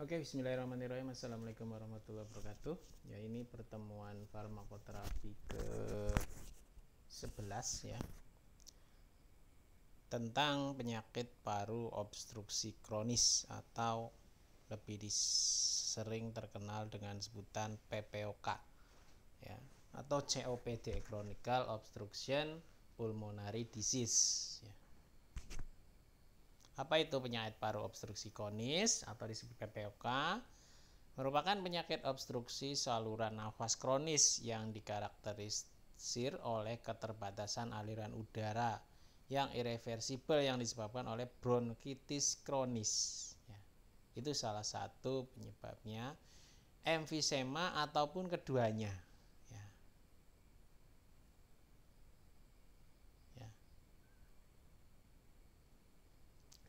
Oke, okay, bismillahirrahmanirrahim. Assalamualaikum warahmatullahi wabarakatuh. Ya, ini pertemuan farmakoterapi ke 11 ya. Tentang penyakit paru obstruksi kronis atau lebih sering terkenal dengan sebutan PPOK ya atau COPD Chronic Obstruction Pulmonary Disease ya. Apa itu penyakit paru obstruksi konis atau disebutkan POK Merupakan penyakit obstruksi saluran nafas kronis yang dikarakterisir oleh keterbatasan aliran udara yang irreversible yang disebabkan oleh bronkitis kronis. Ya, itu salah satu penyebabnya emfisema ataupun keduanya.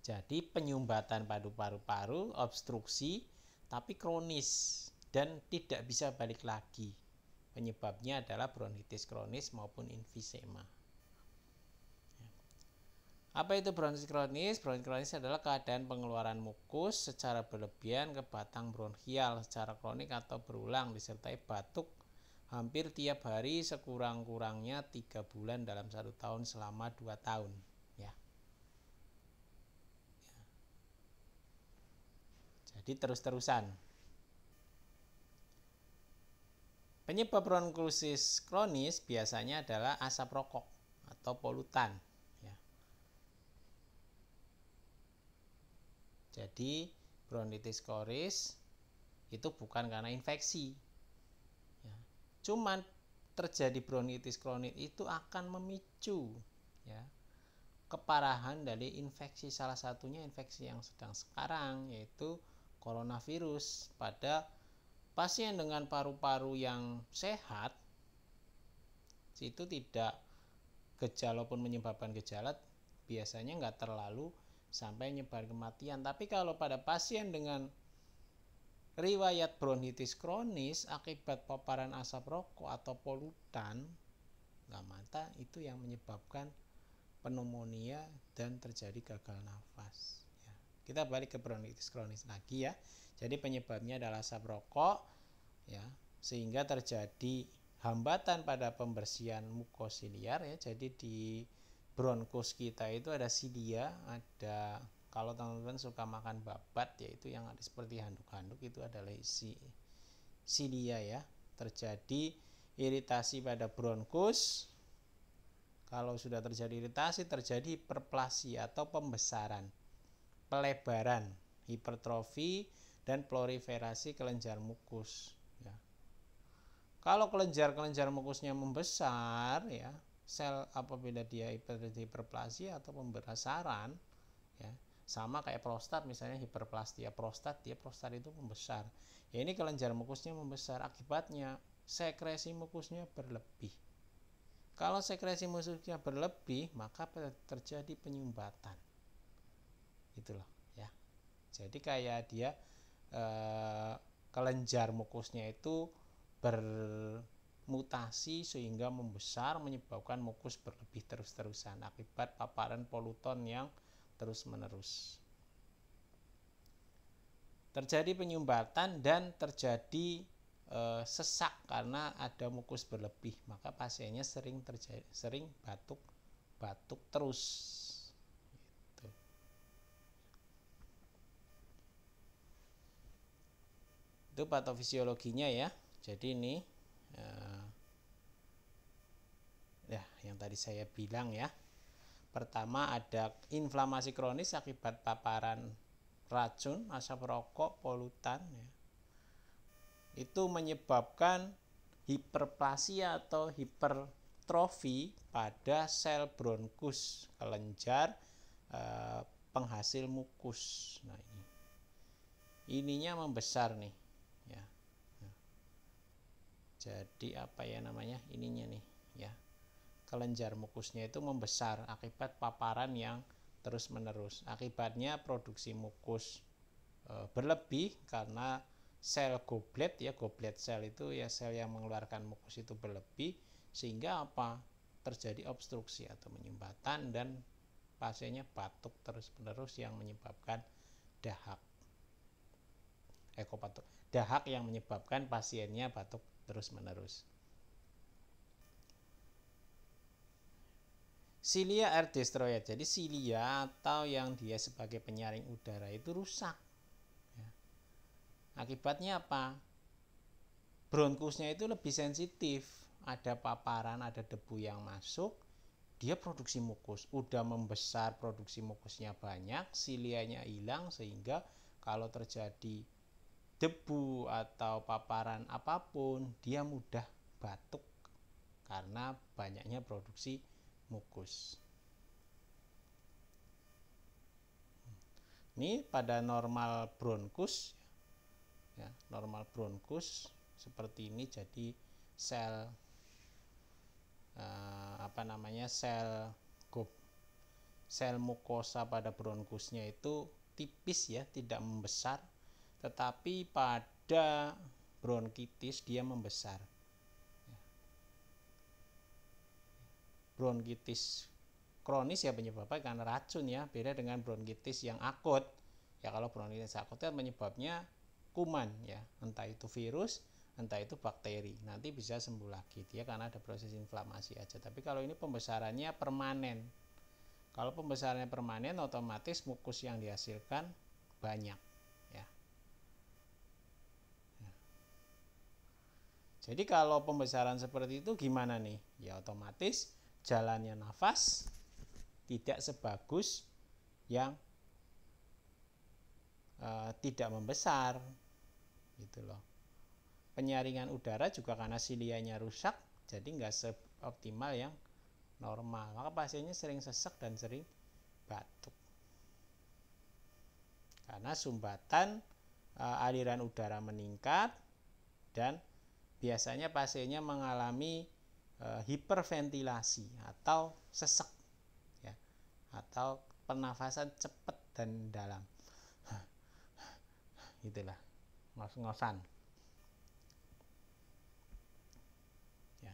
Jadi penyumbatan pada paru-paru, obstruksi, tapi kronis dan tidak bisa balik lagi. Penyebabnya adalah bronkitis kronis maupun infisema. Ya. Apa itu bronkitis kronis? Bronkitis kronis adalah keadaan pengeluaran mukus secara berlebihan ke batang bronkial secara kronik atau berulang disertai batuk hampir tiap hari sekurang-kurangnya tiga bulan dalam satu tahun selama dua tahun. Jadi terus-terusan. Penyebab bronkosis kronis biasanya adalah asap rokok atau polutan. Ya. Jadi bronkitis kronis itu bukan karena infeksi. Ya. Cuman terjadi bronkitis kronis itu akan memicu ya keparahan dari infeksi salah satunya infeksi yang sedang sekarang yaitu coronavirus pada pasien dengan paru-paru yang sehat itu tidak gejala pun menyebabkan gejala biasanya nggak terlalu sampai nyebar kematian tapi kalau pada pasien dengan riwayat bronkitis kronis akibat paparan asap rokok atau polutan nggak mata itu yang menyebabkan pneumonia dan terjadi gagal nafas kita balik ke bronkitis kronis lagi ya. Jadi penyebabnya adalah asap rokok ya, sehingga terjadi hambatan pada pembersihan mukosiliar ya. Jadi di bronkus kita itu ada silia, ada kalau teman-teman suka makan babat yaitu yang ada seperti handuk-handuk itu adalah isi silia ya. Terjadi iritasi pada bronkus. Kalau sudah terjadi iritasi terjadi perplasi atau pembesaran pelebaran, hipertrofi dan proliferasi kelenjar mukus. Ya. Kalau kelenjar-kelenjar mukusnya membesar, ya sel apabila dia hiperplasia atau pemberasaran, ya sama kayak prostat misalnya hiperplastia prostat dia prostat itu membesar ya ini kelenjar mukusnya membesar akibatnya sekresi mukusnya berlebih kalau sekresi mukusnya berlebih maka terjadi penyumbatan gitu loh ya jadi kayak dia eh, kelenjar mukusnya itu bermutasi sehingga membesar menyebabkan mukus berlebih terus-terusan akibat paparan polutan yang terus-menerus terjadi penyumbatan dan terjadi eh, sesak karena ada mukus berlebih maka pasiennya sering terjadi sering batuk batuk terus itu atau fisiologinya ya jadi ini eh, ya yang tadi saya bilang ya pertama ada inflamasi kronis akibat paparan racun asap rokok polutan ya. itu menyebabkan hiperplasia atau hipertrofi pada sel bronkus kelenjar eh, penghasil mukus nah ini ininya membesar nih jadi apa ya namanya ininya nih ya kelenjar mukusnya itu membesar akibat paparan yang terus-menerus. Akibatnya produksi mukus e, berlebih karena sel goblet ya goblet sel itu ya sel yang mengeluarkan mukus itu berlebih sehingga apa? terjadi obstruksi atau menyumbatan dan pasiennya batuk terus-menerus yang menyebabkan dahak. Ekopatuk. Dahak yang menyebabkan pasiennya batuk terus menerus. Silia air destroyer. Jadi silia atau yang dia sebagai penyaring udara itu rusak. Ya. Akibatnya apa? Bronkusnya itu lebih sensitif. Ada paparan, ada debu yang masuk, dia produksi mukus. Udah membesar, produksi mukusnya banyak, silianya hilang sehingga kalau terjadi debu atau paparan apapun, dia mudah batuk karena banyaknya produksi mukus. Ini pada normal bronkus, ya, normal bronkus seperti ini jadi sel eh, apa namanya sel gob sel mukosa pada bronkusnya itu tipis ya tidak membesar tetapi pada bronkitis dia membesar. Bronkitis kronis ya penyebabnya karena racun ya, beda dengan bronkitis yang akut. Ya kalau bronkitis akut itu kan penyebabnya kuman ya, entah itu virus, entah itu bakteri. Nanti bisa sembuh lagi dia karena ada proses inflamasi aja. Tapi kalau ini pembesarannya permanen. Kalau pembesarannya permanen otomatis mukus yang dihasilkan banyak. Jadi kalau pembesaran seperti itu gimana nih? Ya otomatis jalannya nafas tidak sebagus yang uh, tidak membesar gitu loh penyaringan udara juga karena silianya rusak jadi nggak seoptimal yang normal maka pasiennya sering sesek dan sering batuk karena sumbatan e, aliran udara meningkat dan biasanya pasiennya mengalami e, hiperventilasi atau sesek ya atau pernafasan cepat dan dalam itulah ngos-ngosan ya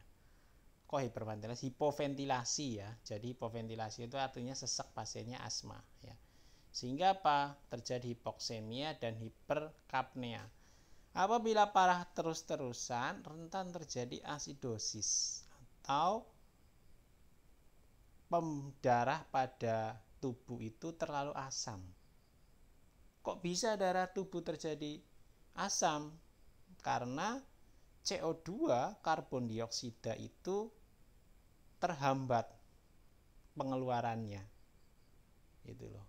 kok hiperventilasi hipoventilasi ya jadi hipoventilasi itu artinya sesek pasiennya asma ya sehingga apa terjadi hipoksemia dan hiperkapnea Apabila parah terus-terusan, rentan terjadi asidosis atau pemdarah pada tubuh itu terlalu asam. Kok bisa darah tubuh terjadi asam? Karena CO2 karbon dioksida itu terhambat pengeluarannya. Itu loh.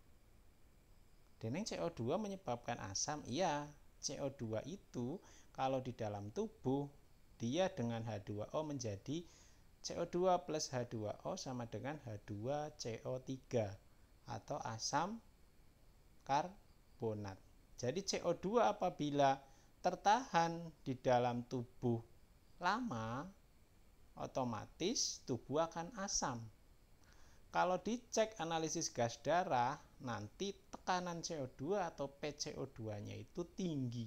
Dan yang CO2 menyebabkan asam, iya, CO2 itu kalau di dalam tubuh dia dengan H2O menjadi CO2 plus H2O sama dengan H2CO3 atau asam karbonat. Jadi CO2 apabila tertahan di dalam tubuh lama otomatis tubuh akan asam kalau dicek analisis gas darah, nanti tekanan CO2 atau PCO2-nya itu tinggi.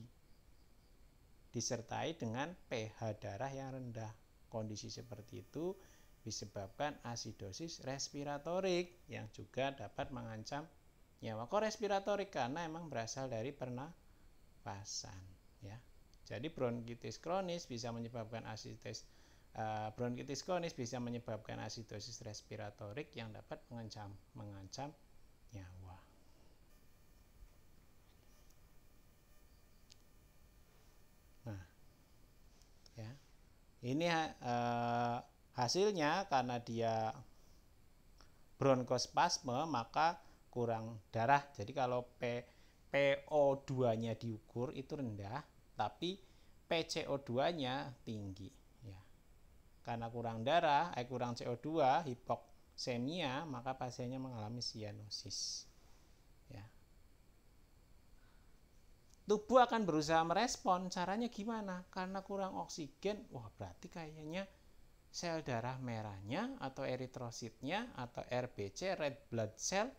Disertai dengan pH darah yang rendah. Kondisi seperti itu disebabkan asidosis respiratorik yang juga dapat mengancam nyawa. korespiratorik Karena emang berasal dari pernapasan. Ya. Jadi bronkitis kronis bisa menyebabkan asidosis Eh, bronkitis kronis bisa menyebabkan asidosis respiratorik yang dapat mengancam mengancam nyawa. Nah, ya, ini uh, hasilnya karena dia bronkospasme maka kurang darah. Jadi kalau P, PO2-nya diukur itu rendah, tapi PCO2-nya tinggi. Karena kurang darah, eh, kurang CO2, hipoksemia, maka pasiennya mengalami sianosis. Ya. Tubuh akan berusaha merespon, caranya gimana? Karena kurang oksigen, wah berarti kayaknya sel darah merahnya atau eritrositnya atau RBC, red blood cell,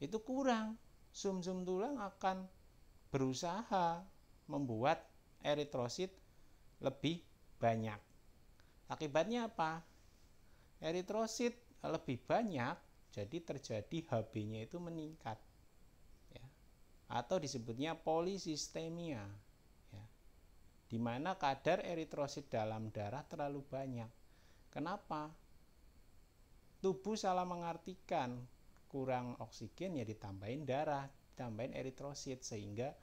itu kurang. Sum-sum tulang akan berusaha membuat eritrosit lebih banyak. Akibatnya apa? Eritrosit lebih banyak, jadi terjadi Hb-nya itu meningkat. Ya. Atau disebutnya polisistemia. Ya. Di mana kadar eritrosit dalam darah terlalu banyak. Kenapa? Tubuh salah mengartikan kurang oksigen ya ditambahin darah, ditambahin eritrosit sehingga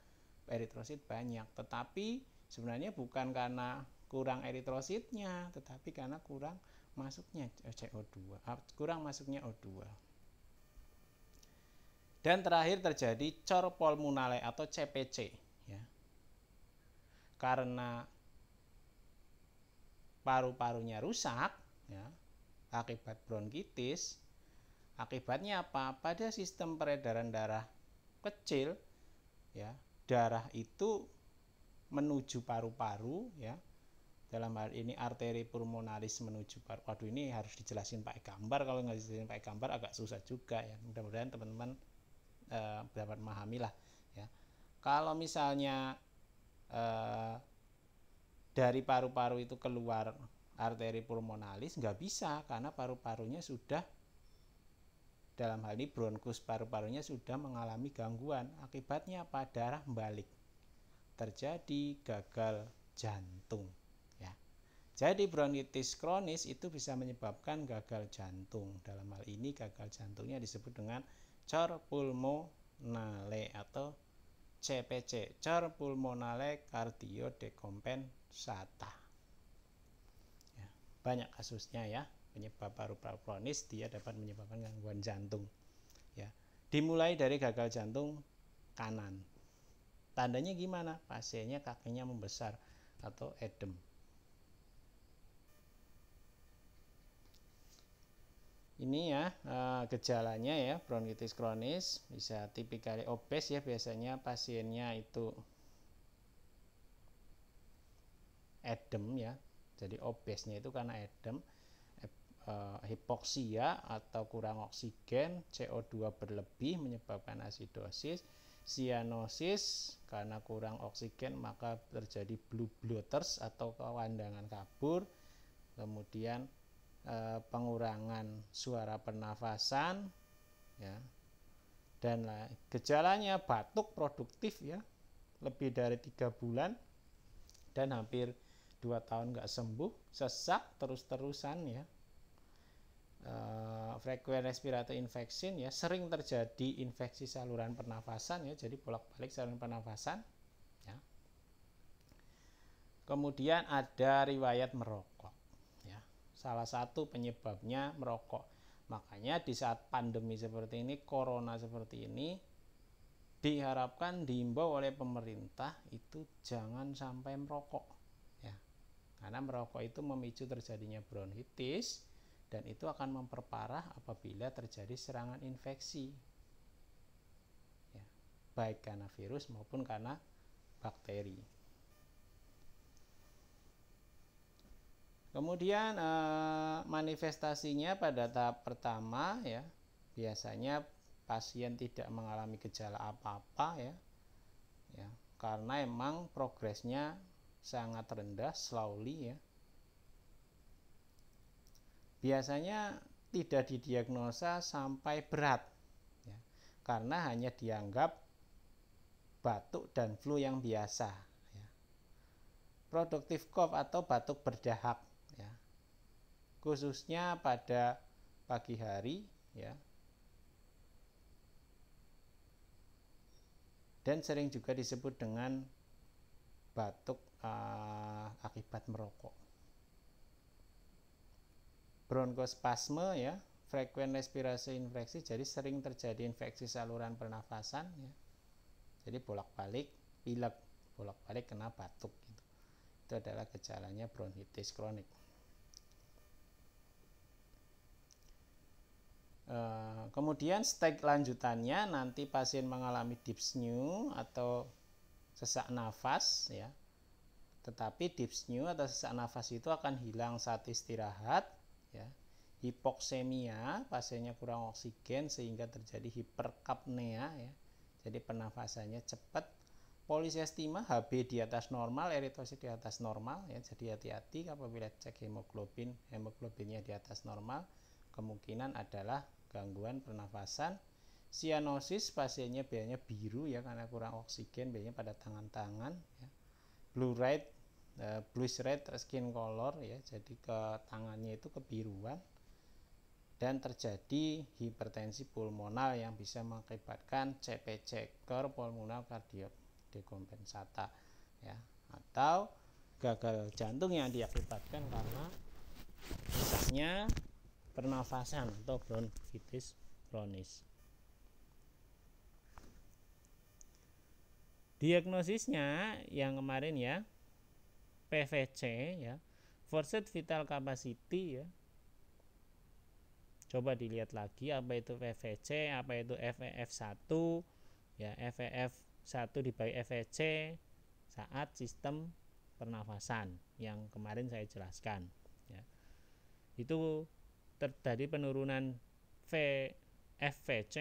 eritrosit banyak. Tetapi sebenarnya bukan karena kurang eritrositnya, tetapi karena kurang masuknya eh, CO2, ah, kurang masuknya O2. Dan terakhir terjadi cor pulmonale atau CPC, ya. Karena paru-parunya rusak, ya, akibat bronkitis, akibatnya apa? Pada sistem peredaran darah kecil, ya, darah itu menuju paru-paru, ya, dalam hal ini arteri pulmonaris menuju paru waduh ini harus dijelasin pakai gambar kalau nggak dijelasin pakai gambar agak susah juga ya mudah-mudahan teman-teman e, dapat memahami lah ya kalau misalnya e, dari paru-paru itu keluar arteri pulmonalis nggak bisa karena paru-parunya sudah dalam hal ini bronkus paru-parunya sudah mengalami gangguan akibatnya apa darah balik terjadi gagal jantung jadi bronkitis kronis itu bisa menyebabkan gagal jantung. Dalam hal ini gagal jantungnya disebut dengan cor pulmonale atau CPC, cor pulmonale Ya, banyak kasusnya ya, penyebab paru-paru kronis dia dapat menyebabkan gangguan jantung. Ya, dimulai dari gagal jantung kanan. Tandanya gimana? Pasiennya kakinya membesar atau edem ini ya uh, gejalanya ya bronkitis kronis bisa tipikalnya obes ya biasanya pasiennya itu edem ya jadi obesnya itu karena edem eh, hipoksia atau kurang oksigen CO2 berlebih menyebabkan asidosis sianosis karena kurang oksigen maka terjadi blue blotters atau kewandangan kabur kemudian Eh, pengurangan suara pernafasan ya dan gejalanya batuk produktif ya lebih dari tiga bulan dan hampir dua tahun nggak sembuh sesak terus-terusan ya e, frekuensi respirator infection ya sering terjadi infeksi saluran pernafasan ya jadi bolak-balik saluran pernafasan ya kemudian ada riwayat merokok salah satu penyebabnya merokok. Makanya di saat pandemi seperti ini, corona seperti ini, diharapkan diimbau oleh pemerintah itu jangan sampai merokok. Ya. Karena merokok itu memicu terjadinya bronkitis dan itu akan memperparah apabila terjadi serangan infeksi. Ya. Baik karena virus maupun karena bakteri. Kemudian eh, manifestasinya pada tahap pertama ya, biasanya pasien tidak mengalami gejala apa-apa ya. Ya, karena emang progresnya sangat rendah, slowly ya. Biasanya tidak didiagnosa sampai berat. Ya, karena hanya dianggap batuk dan flu yang biasa. Ya. Produktif cough atau batuk berdahak khususnya pada pagi hari ya. Dan sering juga disebut dengan batuk uh, akibat merokok. Bronkospasme ya, frekuen respirasi infeksi jadi sering terjadi infeksi saluran pernafasan ya. Jadi bolak-balik pilek, bolak-balik kena batuk gitu. Itu adalah gejalanya bronkitis kronik. Eh, kemudian stage lanjutannya nanti pasien mengalami dyspnea atau sesak nafas ya. Tetapi dyspnea atau sesak nafas itu akan hilang saat istirahat ya. Hipoksemia, pasiennya kurang oksigen sehingga terjadi hiperkapnea ya. Jadi penafasannya cepat. Polisestima HB di atas normal, eritrosit di atas normal ya. Jadi hati-hati apabila cek hemoglobin, hemoglobinnya di atas normal kemungkinan adalah gangguan pernafasan sianosis pasiennya biasanya biru ya karena kurang oksigen biasanya pada tangan-tangan ya. blue red uh, eh, blue red skin color ya jadi ke tangannya itu kebiruan dan terjadi hipertensi pulmonal yang bisa mengakibatkan CP checker pulmonal cardiac dekompensata ya atau gagal jantung yang diakibatkan karena misalnya pernafasan atau bronkitis kronis. Diagnosisnya yang kemarin ya PVC ya, forced vital capacity ya. Coba dilihat lagi apa itu PVC, apa itu FEF1 ya, FEF1 dibagi FVC e saat sistem pernafasan yang kemarin saya jelaskan ya. Itu terjadi penurunan V FVC,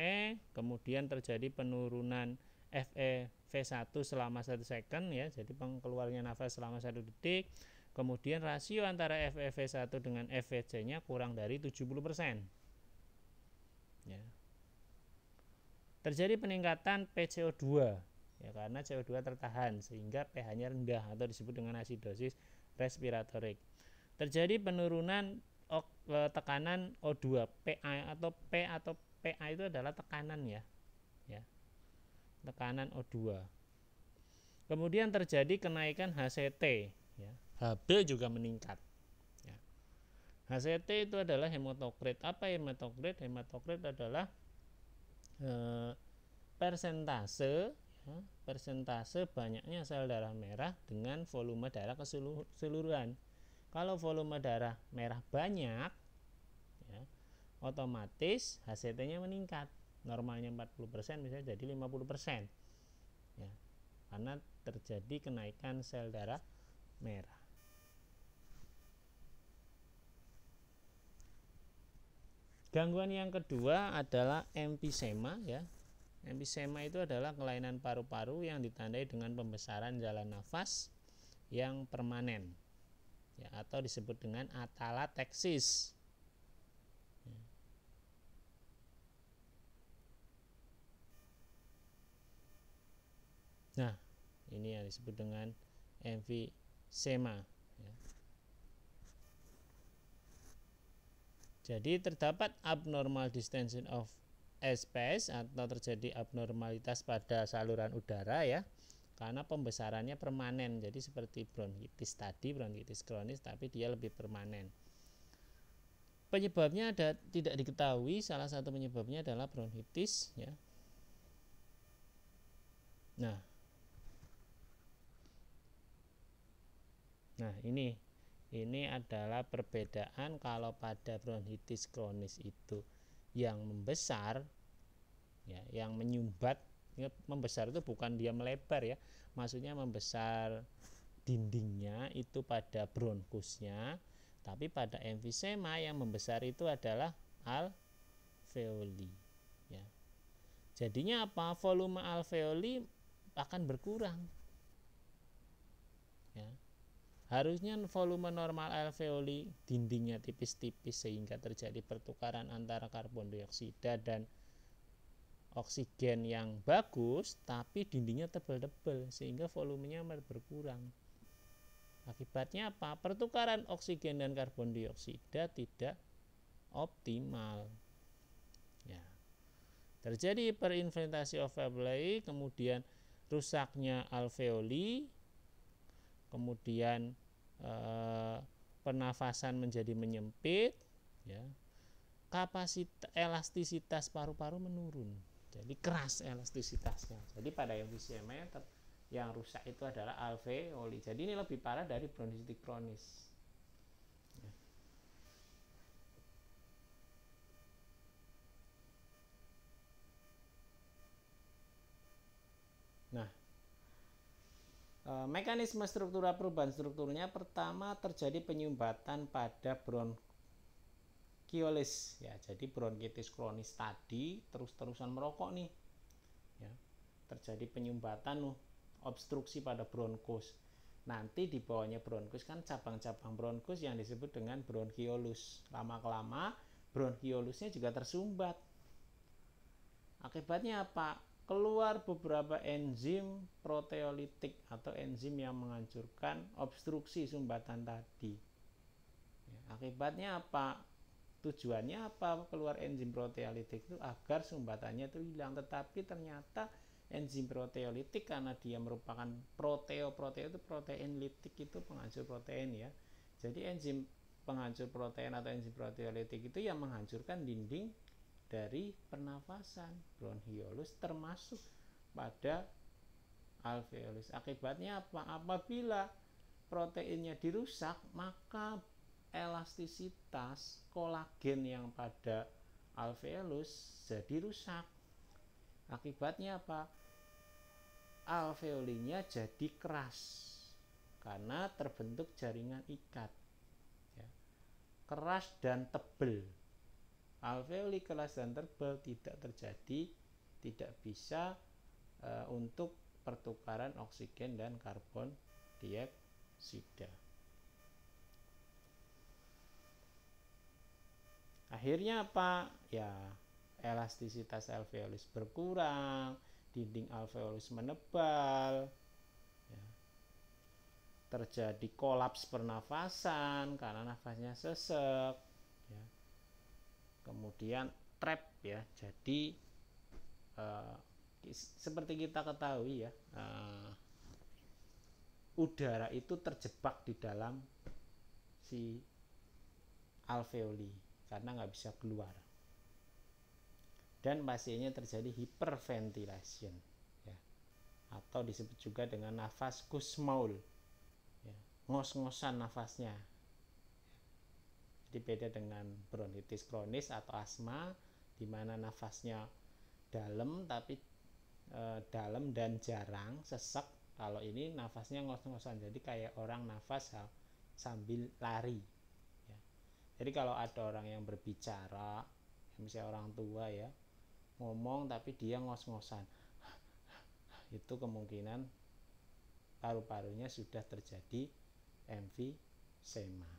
kemudian terjadi penurunan fev 1 selama satu second ya, jadi pengeluarnya nafas selama satu detik. Kemudian rasio antara FE 1 dengan FVC-nya e kurang dari 70%. Ya. Terjadi peningkatan PCO2 ya karena CO2 tertahan sehingga pH-nya rendah atau disebut dengan asidosis respiratorik. Terjadi penurunan E, tekanan O2 PA atau P atau PA itu adalah tekanan ya ya tekanan O2 kemudian terjadi kenaikan HCT ya. HB juga meningkat ya. HCT itu adalah hematokrit apa hematokrit hematokrit adalah eh, persentase ya, persentase banyaknya sel darah merah dengan volume darah keseluruhan kalau volume darah merah banyak, ya, otomatis HCT-nya meningkat. Normalnya 40% bisa jadi 50%. Ya, karena terjadi kenaikan sel darah merah. Gangguan yang kedua adalah empisema ya. Emfisema itu adalah kelainan paru-paru yang ditandai dengan pembesaran jalan nafas yang permanen ya, atau disebut dengan atalateksis. Ya. Nah, ini yang disebut dengan emfisema. Ya. Jadi terdapat abnormal distension of space atau terjadi abnormalitas pada saluran udara ya karena pembesarannya permanen jadi seperti bronkitis tadi bronkitis kronis tapi dia lebih permanen penyebabnya ada tidak diketahui salah satu penyebabnya adalah bronkitis ya nah nah ini ini adalah perbedaan kalau pada bronkitis kronis itu yang membesar ya yang menyumbat ya, membesar itu bukan dia melebar ya maksudnya membesar dindingnya itu pada bronkusnya tapi pada emfisema yang membesar itu adalah alveoli ya jadinya apa volume alveoli akan berkurang ya harusnya volume normal alveoli dindingnya tipis-tipis sehingga terjadi pertukaran antara karbon dioksida dan oksigen yang bagus tapi dindingnya tebal-tebal sehingga volumenya berkurang. Akibatnya apa? Pertukaran oksigen dan karbon dioksida tidak optimal. Ya. Terjadi of alveoli, kemudian rusaknya alveoli, kemudian eh, pernafasan menjadi menyempit, ya. Kapasitas elastisitas paru-paru menurun jadi keras elastisitasnya jadi pada yang UCM yang rusak itu adalah alveoli jadi ini lebih parah dari bronchitis kronis nah e, mekanisme struktural perubahan strukturnya pertama terjadi penyumbatan pada bronkus kiolis ya jadi bronkitis kronis tadi terus-terusan merokok nih ya, terjadi penyumbatan loh uh, obstruksi pada bronkus nanti di bawahnya bronkus kan cabang-cabang bronkus yang disebut dengan bronkiolus lama-kelama bronkiolusnya juga tersumbat akibatnya apa keluar beberapa enzim proteolitik atau enzim yang menghancurkan obstruksi sumbatan tadi. Ya, akibatnya apa? tujuannya apa keluar enzim proteolitik itu agar sumbatannya itu hilang tetapi ternyata enzim proteolitik karena dia merupakan proteo proteo itu protein litik itu penghancur protein ya jadi enzim penghancur protein atau enzim proteolitik itu yang menghancurkan dinding dari pernafasan bronchiolus termasuk pada alveolus akibatnya apa apabila proteinnya dirusak maka elastisitas kolagen yang pada alveolus jadi rusak. Akibatnya apa? Alveolinya jadi keras karena terbentuk jaringan ikat. Ya. Keras dan tebel. Alveoli keras dan tebal tidak terjadi, tidak bisa e, untuk pertukaran oksigen dan karbon dioksida. Akhirnya apa? Ya, elastisitas alveolus berkurang, dinding alveolus menebal, ya. terjadi kolaps pernafasan karena nafasnya sesek, ya. kemudian trap ya, jadi uh, seperti kita ketahui ya, uh, udara itu terjebak di dalam si alveoli karena nggak bisa keluar dan pasiennya terjadi hyperventilation ya. atau disebut juga dengan nafas kusmaul ya. ngos-ngosan nafasnya jadi beda dengan bronitis kronis atau asma di mana nafasnya dalam tapi e, dalam dan jarang sesak kalau ini nafasnya ngos-ngosan jadi kayak orang nafas sambil lari jadi kalau ada orang yang berbicara misalnya orang tua ya ngomong tapi dia ngos-ngosan itu kemungkinan paru-parunya sudah terjadi emfisema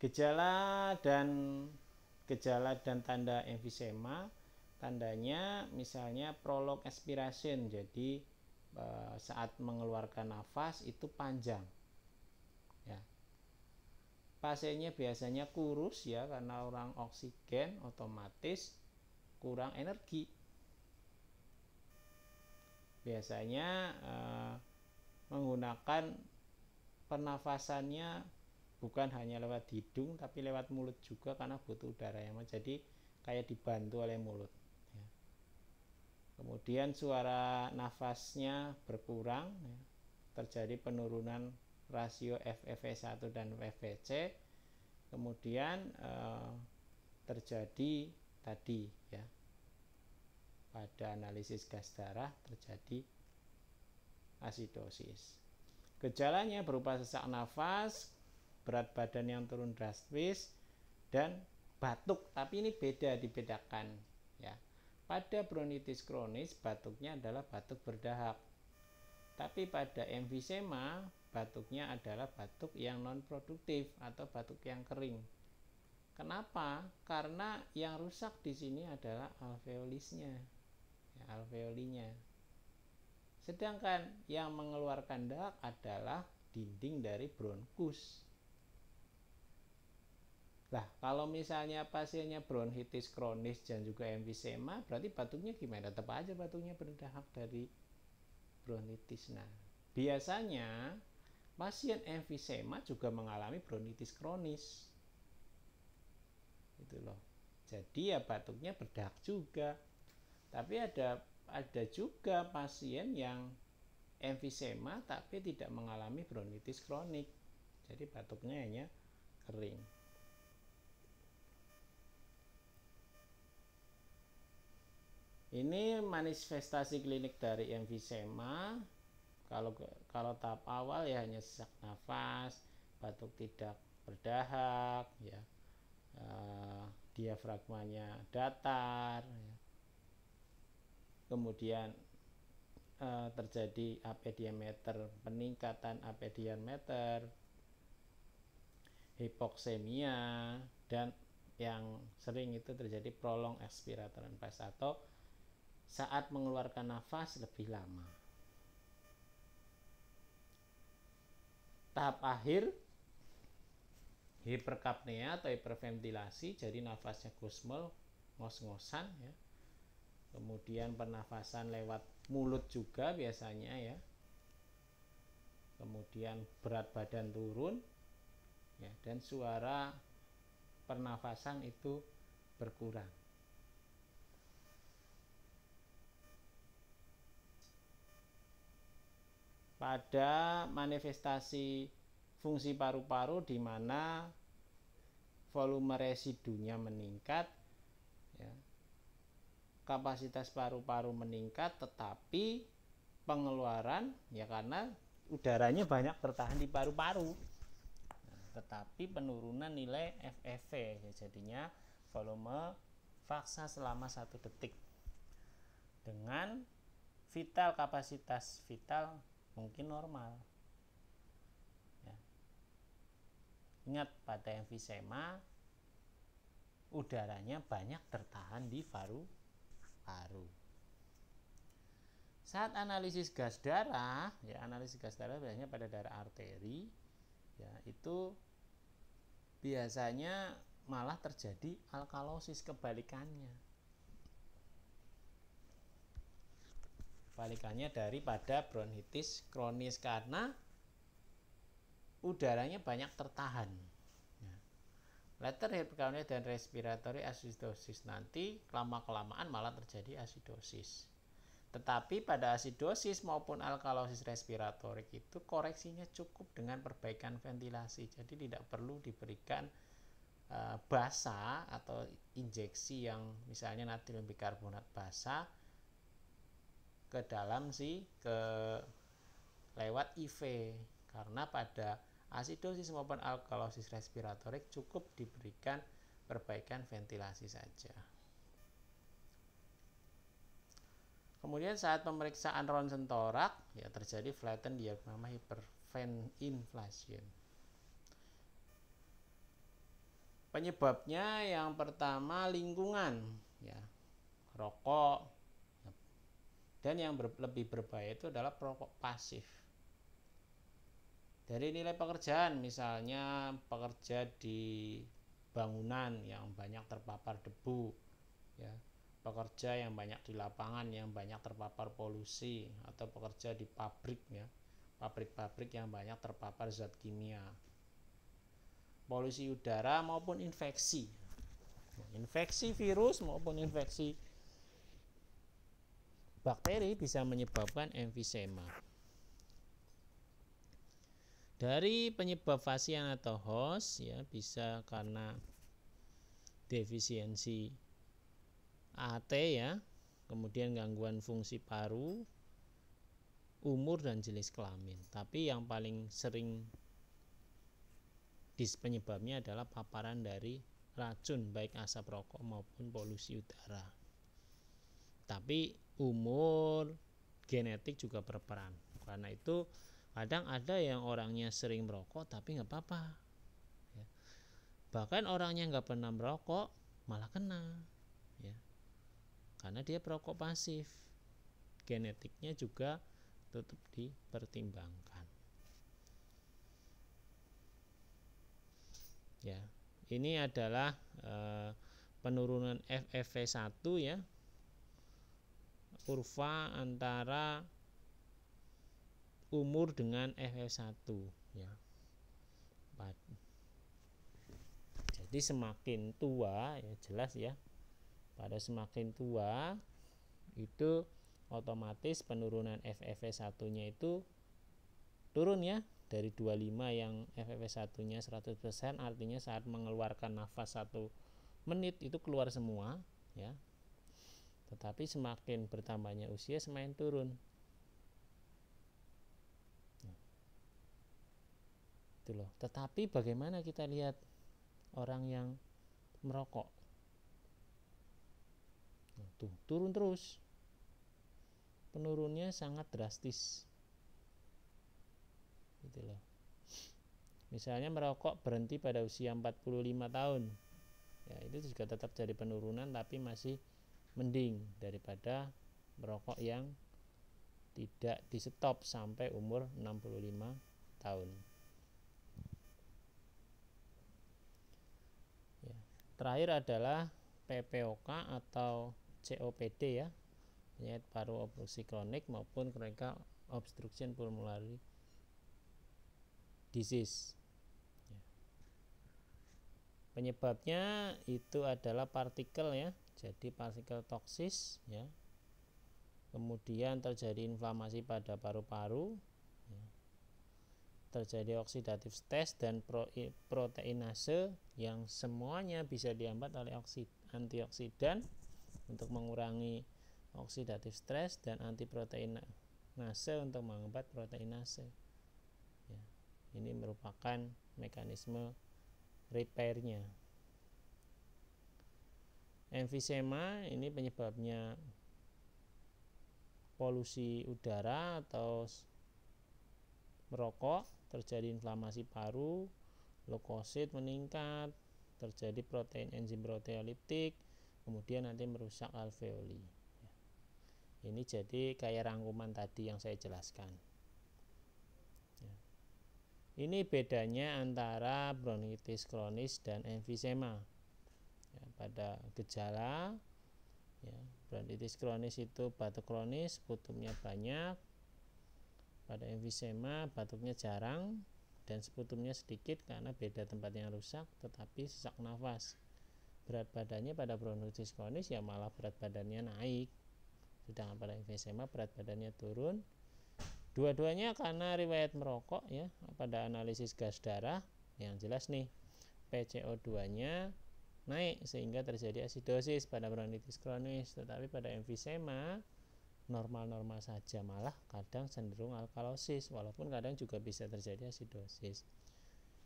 gejala dan gejala dan tanda emfisema tandanya misalnya prolog expiration jadi eh, saat mengeluarkan nafas itu panjang ya pasiennya biasanya kurus ya karena orang oksigen otomatis kurang energi biasanya eh, menggunakan pernafasannya bukan hanya lewat hidung tapi lewat mulut juga karena butuh udara yang jadi kayak dibantu oleh mulut kemudian suara nafasnya berkurang ya. terjadi penurunan rasio FFV1 dan FVC kemudian eh, terjadi tadi ya pada analisis gas darah terjadi asidosis gejalanya berupa sesak nafas berat badan yang turun drastis dan batuk tapi ini beda dibedakan pada bronitis kronis, batuknya adalah batuk berdahak. Tapi pada emfisema, batuknya adalah batuk yang non produktif atau batuk yang kering. Kenapa? Karena yang rusak di sini adalah alveolisnya, ya, alveolinya. Sedangkan yang mengeluarkan dahak adalah dinding dari bronkus. Nah, kalau misalnya pasiennya bronkitis kronis dan juga emfisema, berarti batuknya gimana? Tetap aja batuknya berdahak dari bronkitis. Nah, biasanya pasien emfisema juga mengalami bronkitis kronis. Itu loh. Jadi ya batuknya berdahak juga. Tapi ada ada juga pasien yang emfisema tapi tidak mengalami bronkitis kronik. Jadi batuknya hanya kering. Ini manifestasi klinik dari emfisema. Kalau kalau tahap awal ya hanya sesak nafas, batuk tidak berdahak, ya uh, diafragmanya datar, ya. kemudian eh, terjadi AP diameter peningkatan AP diameter, hipoksemia dan yang sering itu terjadi prolong expiratoran pas atau saat mengeluarkan nafas lebih lama. Tahap akhir hiperkapnea atau hiperventilasi, jadi nafasnya gosmel, ngos-ngosan ya. Kemudian pernafasan lewat mulut juga biasanya ya. Kemudian berat badan turun ya dan suara pernafasan itu berkurang. pada manifestasi fungsi paru-paru di mana volume residunya meningkat ya. kapasitas paru-paru meningkat tetapi pengeluaran ya karena udaranya banyak tertahan di paru-paru nah, tetapi penurunan nilai FEV ya, jadinya volume faksa selama satu detik dengan vital kapasitas vital mungkin normal ya. ingat pada emfisema udaranya banyak tertahan di paru-paru saat analisis gas darah ya analisis gas darah biasanya pada darah arteri ya itu biasanya malah terjadi alkalosis kebalikannya balikannya daripada bronkitis kronis karena udaranya banyak tertahan. Ya. Letter Letterhead dan respiratory asidosis nanti lama-kelamaan malah terjadi asidosis. Tetapi pada asidosis maupun alkalosis respiratorik itu koreksinya cukup dengan perbaikan ventilasi. Jadi tidak perlu diberikan eh, basa atau injeksi yang misalnya natrium bikarbonat basa ke dalam si ke lewat IV karena pada asidosis maupun alkalosis respiratorik cukup diberikan perbaikan ventilasi saja. Kemudian saat pemeriksaan ronsen torak ya terjadi flatten diafragma inflation. Penyebabnya yang pertama lingkungan ya. Rokok, dan yang ber, lebih berbahaya itu adalah perokok pasif. Dari nilai pekerjaan, misalnya pekerja di bangunan yang banyak terpapar debu, ya, pekerja yang banyak di lapangan yang banyak terpapar polusi, atau pekerja di pabrik, ya, pabrik-pabrik yang banyak terpapar zat kimia, polusi udara maupun infeksi, infeksi virus maupun infeksi bakteri bisa menyebabkan emfisema. Dari penyebab pasien atau host ya bisa karena defisiensi AT ya, kemudian gangguan fungsi paru, umur dan jenis kelamin. Tapi yang paling sering dis penyebabnya adalah paparan dari racun baik asap rokok maupun polusi udara. Tapi umur, genetik juga berperan. Karena itu kadang ada yang orangnya sering merokok tapi nggak apa-apa. Ya. Bahkan orangnya nggak pernah merokok malah kena, ya. Karena dia perokok pasif. Genetiknya juga tetap dipertimbangkan. Ya, ini adalah e, penurunan ffv 1 ya kurva antara umur dengan FF1 ya. Jadi semakin tua ya jelas ya. Pada semakin tua itu otomatis penurunan FFS1-nya itu turun ya dari 25 yang FFS1-nya 100% artinya saat mengeluarkan nafas 1 menit itu keluar semua ya tetapi semakin bertambahnya usia semakin turun. Nah. Itu loh. Tetapi bagaimana kita lihat orang yang merokok? Nah, tuh, turun terus. Penurunnya sangat drastis. Gitu loh. Misalnya merokok berhenti pada usia 45 tahun. Ya, itu juga tetap jadi penurunan tapi masih mending daripada merokok yang tidak di stop sampai umur 65 tahun ya. terakhir adalah PPOK atau COPD ya penyakit paru obstruksi kronik maupun kronika obstruction pulmonary disease ya. penyebabnya itu adalah partikel ya jadi partikel toksis ya kemudian terjadi inflamasi pada paru-paru ya. terjadi oksidatif stres dan pro, proteinase yang semuanya bisa dihambat oleh antioksidan untuk mengurangi oksidatif stres dan antiproteinase untuk menghambat proteinase ya. ini merupakan mekanisme repairnya emfisema ini penyebabnya polusi udara atau merokok terjadi inflamasi paru leukosit meningkat terjadi protein enzim proteolitik kemudian nanti merusak alveoli ini jadi kayak rangkuman tadi yang saya jelaskan ini bedanya antara bronkitis kronis dan emfisema pada gejala ya bronkitis kronis itu batuk kronis sputumnya banyak pada emfisema batuknya jarang dan sputumnya sedikit karena beda tempatnya rusak tetapi sesak nafas berat badannya pada bronkitis kronis ya malah berat badannya naik sedangkan pada emfisema berat badannya turun dua-duanya karena riwayat merokok ya pada analisis gas darah yang jelas nih PCO2 nya naik sehingga terjadi asidosis pada bronkitis kronis tetapi pada emfisema normal-normal saja malah kadang cenderung alkalosis walaupun kadang juga bisa terjadi asidosis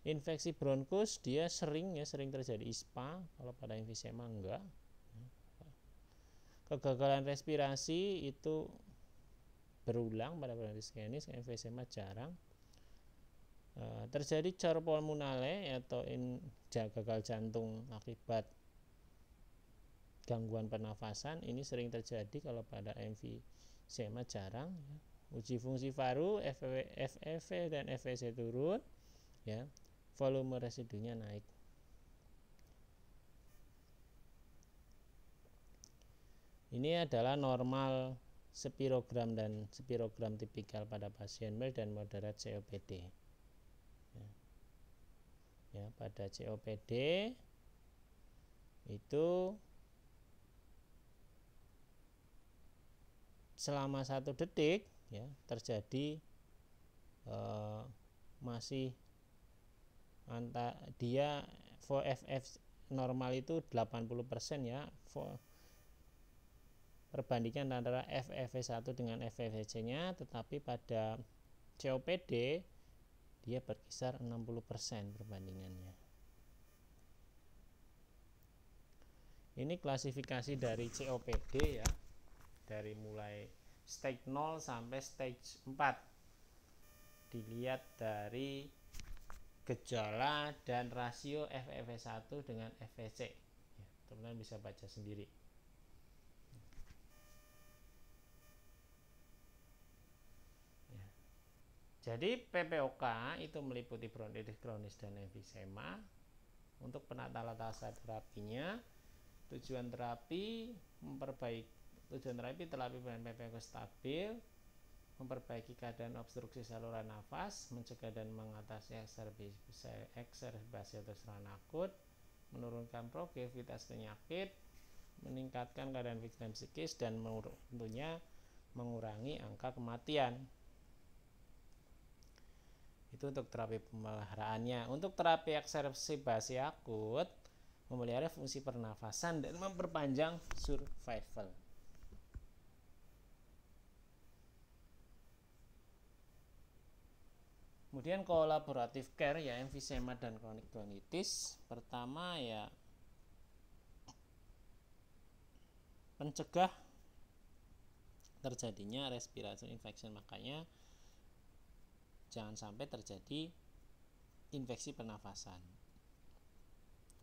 infeksi bronkus dia sering ya sering terjadi ispa kalau pada emfisema enggak kegagalan respirasi itu berulang pada bronkitis kronis emfisema jarang Eh, terjadi cor pulmonale atau in, gagal jantung akibat gangguan pernafasan ini sering terjadi kalau pada mv sema jarang ya. uji fungsi paru FV, e e FEV dan FVC e turun ya volume residunya naik ini adalah normal spirogram dan spirogram tipikal pada pasien mild dan moderat COPD ya pada COPD itu selama satu detik ya terjadi eh, masih anta dia for FF normal itu 80% ya for perbandingan antara FFV1 dengan FFVC-nya tetapi pada COPD dia berkisar 60% perbandingannya ini klasifikasi dari COPD ya dari mulai stage 0 sampai stage 4 dilihat dari gejala dan rasio ffv 1 dengan FVC ya, teman-teman bisa baca sendiri Jadi PPOK itu meliputi bronkitis kronis dan emfisema. Untuk penata lata terapinya, tujuan terapi memperbaiki tujuan terapi terapi PPOK stabil, memperbaiki keadaan obstruksi saluran nafas, mencegah dan mengatasi ekserbasi atau serangan akut, menurunkan progresivitas penyakit, meningkatkan keadaan pikiran psikis dan tentunya mengurangi angka kematian itu untuk terapi pemeliharaannya untuk terapi eksersi basi akut memelihara fungsi pernafasan dan memperpanjang survival Kemudian kolaboratif care ya emfisema dan kronik bronitis, Pertama ya pencegah terjadinya respirasi infeksi, makanya jangan sampai terjadi infeksi pernafasan.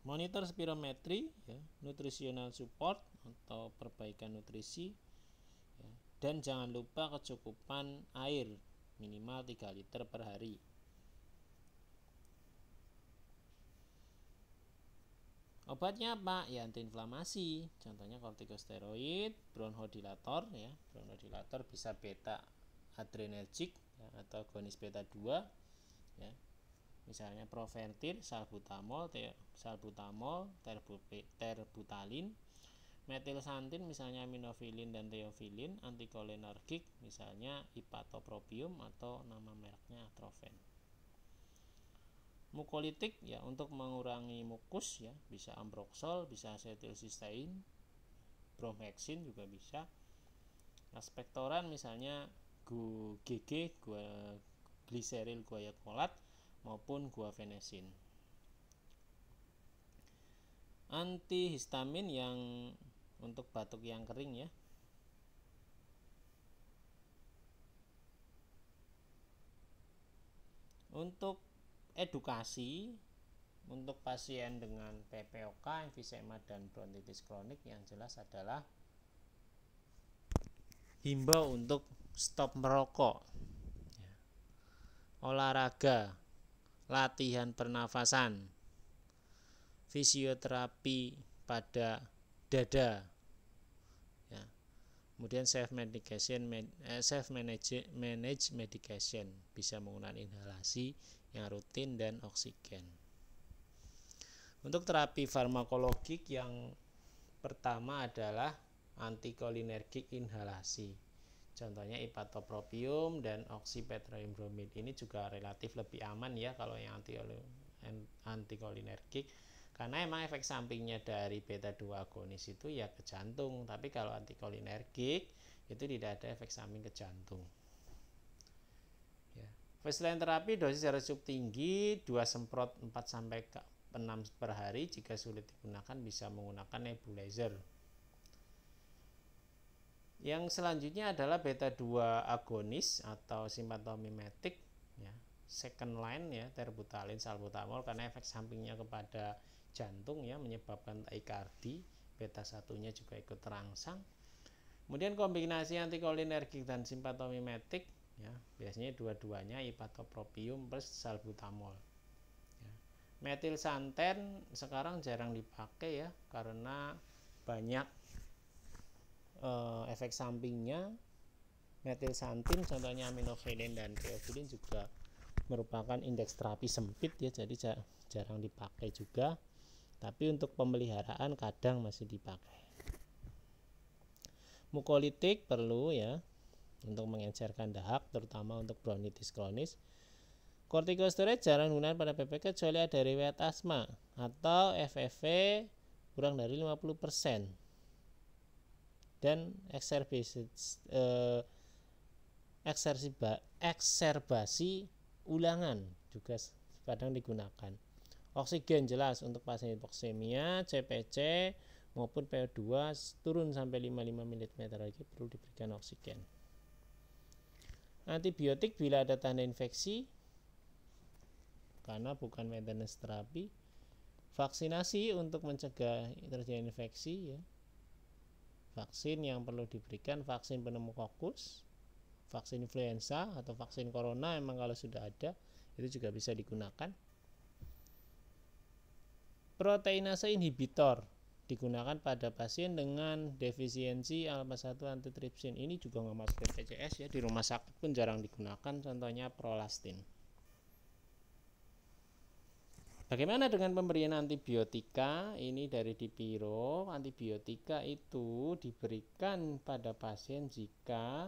Monitor spirometri, ya, nutritional support atau perbaikan nutrisi, ya, dan jangan lupa kecukupan air minimal 3 liter per hari. Obatnya apa? Ya antiinflamasi. Contohnya kortikosteroid, bronchodilator, ya. bronchodilator bisa beta adrenergic atau agonis beta 2 ya misalnya proventil salbutamol te, salbutamol terbutalin metilsantin misalnya aminofilin dan teofilin antikolinergik misalnya ipatopropium atau nama mereknya atrofen mukolitik ya untuk mengurangi mukus ya bisa ambroxol bisa acetilsistein bromhexin juga bisa aspektoran misalnya gu GG gua gliseril yakolat maupun gua fenesin antihistamin yang untuk batuk yang kering ya untuk edukasi untuk pasien dengan PPOK, emfisema dan bronkitis kronik yang jelas adalah himbau untuk stop merokok ya. olahraga latihan pernafasan fisioterapi pada dada ya. kemudian self medication eh, self manage manage medication bisa menggunakan inhalasi yang rutin dan oksigen untuk terapi farmakologik yang pertama adalah antikolinergik inhalasi Contohnya ipatopropium dan oksipetroleum bromid ini juga relatif lebih aman ya kalau yang anti antikolinergik karena emang efek sampingnya dari beta 2 agonis itu ya ke jantung tapi kalau antikolinergik itu tidak ada efek samping ke jantung ya. terapi dosis harus cukup tinggi 2 semprot 4 sampai 6 per hari jika sulit digunakan bisa menggunakan nebulizer yang selanjutnya adalah beta 2 agonis atau simpatomimetik ya, second line ya terbutalin salbutamol karena efek sampingnya kepada jantung ya menyebabkan taikardi, beta satunya juga ikut terangsang. Kemudian kombinasi antikolinergik dan simpatomimetik ya, biasanya dua-duanya ipatopropium plus salbutamol. Ya. Metil santen sekarang jarang dipakai ya karena banyak uh, efek sampingnya metil metilsantin contohnya aminofelin dan teofilin juga merupakan indeks terapi sempit ya jadi jarang dipakai juga tapi untuk pemeliharaan kadang masih dipakai mukolitik perlu ya untuk mengencerkan dahak terutama untuk bronkitis kronis kortikosteroid jarang digunakan pada PPK kecuali ada riwayat asma atau FFV kurang dari 50% dan ekserbasi eh, ekserbasi ulangan juga kadang digunakan. Oksigen jelas untuk pasien hipoksemia, CPC maupun PO2 turun sampai 55 ml lagi perlu diberikan oksigen. Antibiotik bila ada tanda infeksi karena bukan maintenance terapi. Vaksinasi untuk mencegah terjadi infeksi ya vaksin yang perlu diberikan vaksin pneumokokus vaksin influenza atau vaksin corona emang kalau sudah ada itu juga bisa digunakan proteinase inhibitor digunakan pada pasien dengan defisiensi alfa 1 antitripsin ini juga nggak masuk BPJS ya di rumah sakit pun jarang digunakan contohnya prolastin Bagaimana dengan pemberian antibiotika? Ini dari Dipiro. Antibiotika itu diberikan pada pasien jika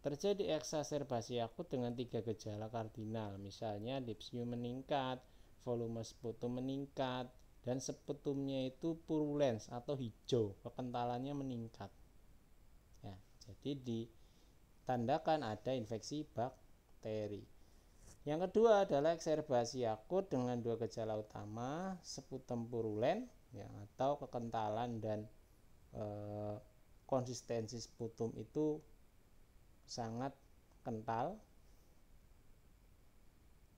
terjadi eksaserbasi akut dengan tiga gejala kardinal, misalnya dipsiu meningkat, volume sputum meningkat, dan sputumnya itu purulens atau hijau, kekentalannya meningkat. Ya, jadi ditandakan ada infeksi bakteri. Yang kedua adalah ekserbasi akut dengan dua gejala utama, seputem purulen, ya, atau kekentalan dan e, konsistensi sputum itu sangat kental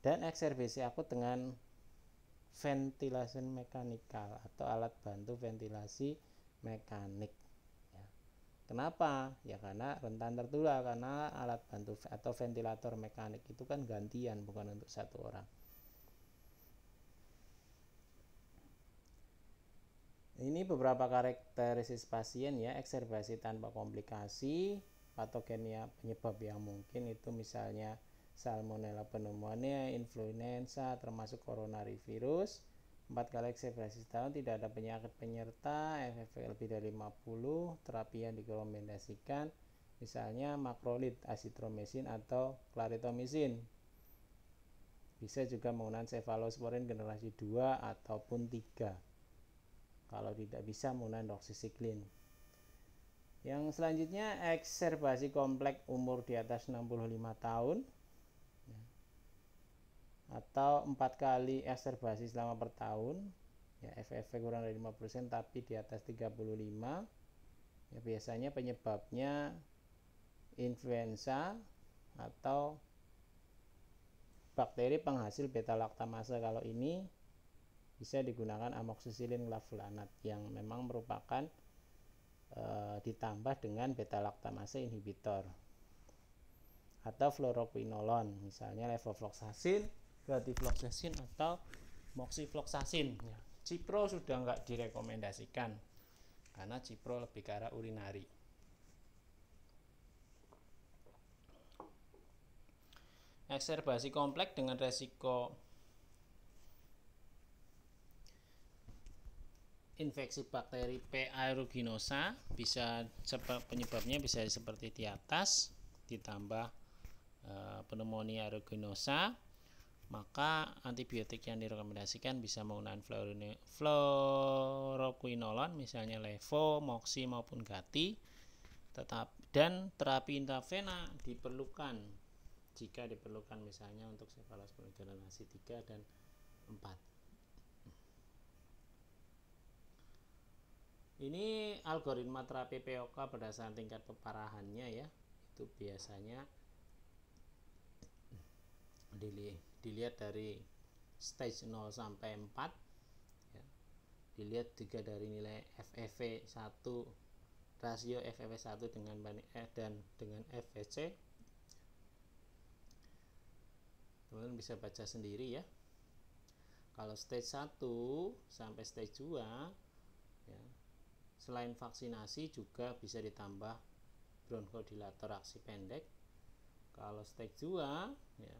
dan ekserbasi akut dengan ventilasi mekanikal atau alat bantu ventilasi mekanik Kenapa? Ya karena rentan tertular karena alat bantu atau ventilator mekanik itu kan gantian bukan untuk satu orang. Ini beberapa karakteristik pasien ya, ekserbasi tanpa komplikasi, patogennya penyebab yang mungkin itu misalnya salmonella pneumonia, influenza termasuk coronavirus 4 kali eksifrasi setahun tidak ada penyakit penyerta efek lebih dari 50 terapi yang direkomendasikan misalnya makrolid asitromisin atau klaritomisin bisa juga menggunakan cefalosporin generasi 2 ataupun 3 kalau tidak bisa menggunakan doxycycline yang selanjutnya ekserbasi kompleks umur di atas 65 tahun atau empat kali eserbasi selama per tahun ya FFV kurang dari 5% tapi di atas 35 ya biasanya penyebabnya influenza atau bakteri penghasil beta laktamase kalau ini bisa digunakan amoxicillin lavulanat yang memang merupakan e, ditambah dengan beta laktamase inhibitor atau fluoroquinolon misalnya levofloxacin gratifloxacin atau moxifloxacin. Ya. Cipro sudah nggak direkomendasikan karena cipro lebih ke arah urinari. Ekserbasi kompleks dengan resiko infeksi bakteri P. aeruginosa bisa penyebabnya bisa seperti di atas ditambah e, pneumonia aeruginosa maka antibiotik yang direkomendasikan bisa menggunakan fluoroquinolon misalnya levo, moxi maupun gati tetap dan terapi intravena diperlukan jika diperlukan misalnya untuk cephalosporin generasi 3 dan 4 ini algoritma terapi POK berdasarkan tingkat keparahannya ya itu biasanya dili dilihat dari stage 0 sampai 4 ya. dilihat juga dari nilai FEV 1 rasio FEV 1 dengan banding F dan dengan FVC e teman-teman bisa baca sendiri ya kalau stage 1 sampai stage 2 ya, selain vaksinasi juga bisa ditambah bronchodilator aksi pendek kalau stage 2 ya,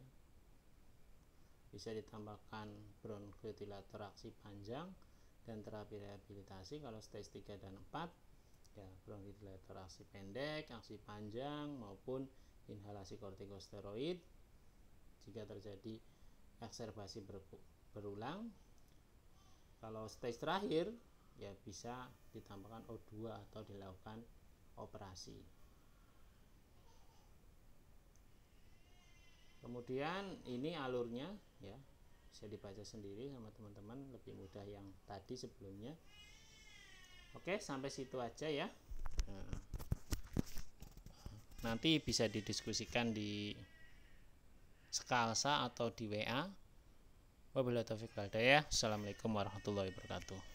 bisa ditambahkan aksi panjang dan terapi rehabilitasi kalau stage 3 dan 4 ya bronkodilatator aksi pendek, aksi panjang maupun inhalasi kortikosteroid jika terjadi ekserbasi ber berulang kalau stage terakhir ya bisa ditambahkan O2 atau dilakukan operasi kemudian ini alurnya ya bisa dibaca sendiri sama teman-teman lebih mudah yang tadi sebelumnya oke sampai situ aja ya nah, nanti bisa didiskusikan di Sekalsa atau di WA wabillahi taufiq ya assalamualaikum warahmatullahi wabarakatuh